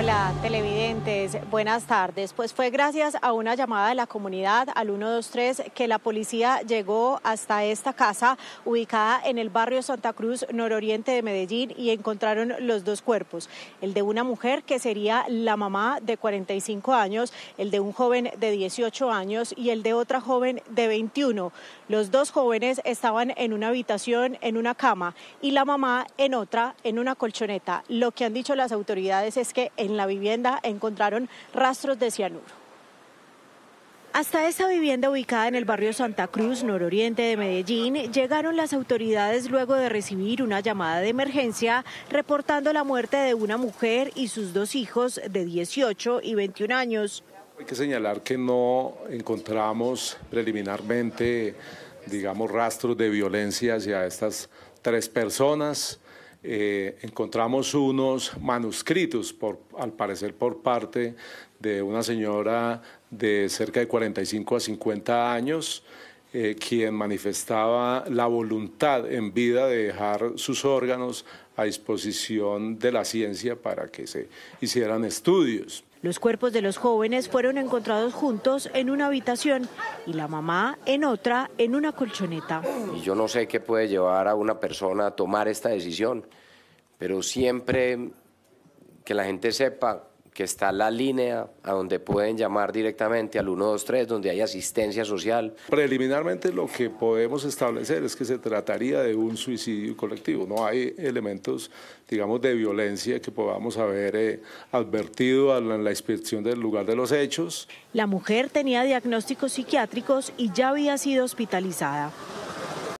Hola, televidentes. Buenas tardes. Pues fue gracias a una llamada de la comunidad al 123 que la policía llegó hasta esta casa ubicada en el barrio Santa Cruz, nororiente de Medellín, y encontraron los dos cuerpos. El de una mujer que sería la mamá de 45 años, el de un joven de 18 años y el de otra joven de 21. Los dos jóvenes estaban en una habitación, en una cama, y la mamá en otra, en una colchoneta. Lo que han dicho las autoridades es que en la vivienda encontraron rastros de cianuro. Hasta esta vivienda ubicada en el barrio Santa Cruz, nororiente de Medellín, llegaron las autoridades luego de recibir una llamada de emergencia reportando la muerte de una mujer y sus dos hijos de 18 y 21 años. Hay que señalar que no encontramos preliminarmente, digamos, rastros de violencia hacia estas tres personas. Eh, encontramos unos manuscritos, por, al parecer por parte de una señora de cerca de 45 a 50 años, eh, quien manifestaba la voluntad en vida de dejar sus órganos a disposición de la ciencia para que se hicieran estudios. Los cuerpos de los jóvenes fueron encontrados juntos en una habitación y la mamá en otra en una colchoneta. Y yo no sé qué puede llevar a una persona a tomar esta decisión, pero siempre que la gente sepa que está la línea a donde pueden llamar directamente al 123, donde hay asistencia social. Preliminarmente lo que podemos establecer es que se trataría de un suicidio colectivo. No hay elementos, digamos, de violencia que podamos haber eh, advertido en la inspección del lugar de los hechos. La mujer tenía diagnósticos psiquiátricos y ya había sido hospitalizada.